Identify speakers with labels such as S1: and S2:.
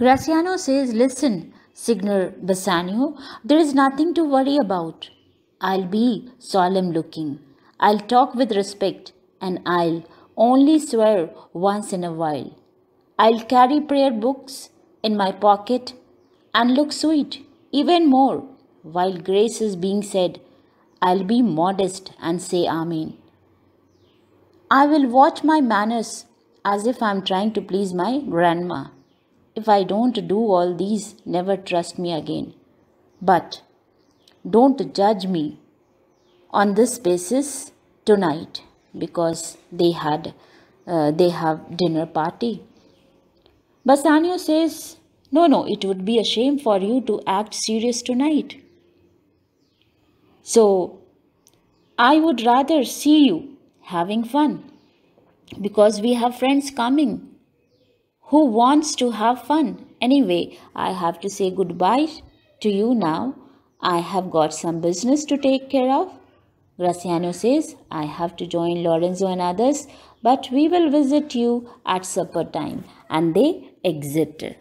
S1: Graciano says, Listen, Signor Bassanio, there is nothing to worry about. I'll be solemn looking. I'll talk with respect, and I'll only swear once in a while. I'll carry prayer books in my pocket and look sweet, even more, while grace is being said. I'll be modest and say Amen. I will watch my manners as if I'm trying to please my grandma if I don't do all these, never trust me again. But don't judge me on this basis tonight because they had uh, they have dinner party. Bassanio says, "No, no, it would be a shame for you to act serious tonight. So I would rather see you having fun because we have friends coming who wants to have fun? Anyway, I have to say goodbye to you now. I have got some business to take care of. Graciano says, I have to join Lorenzo and others, but we will visit you at supper time. And they exit.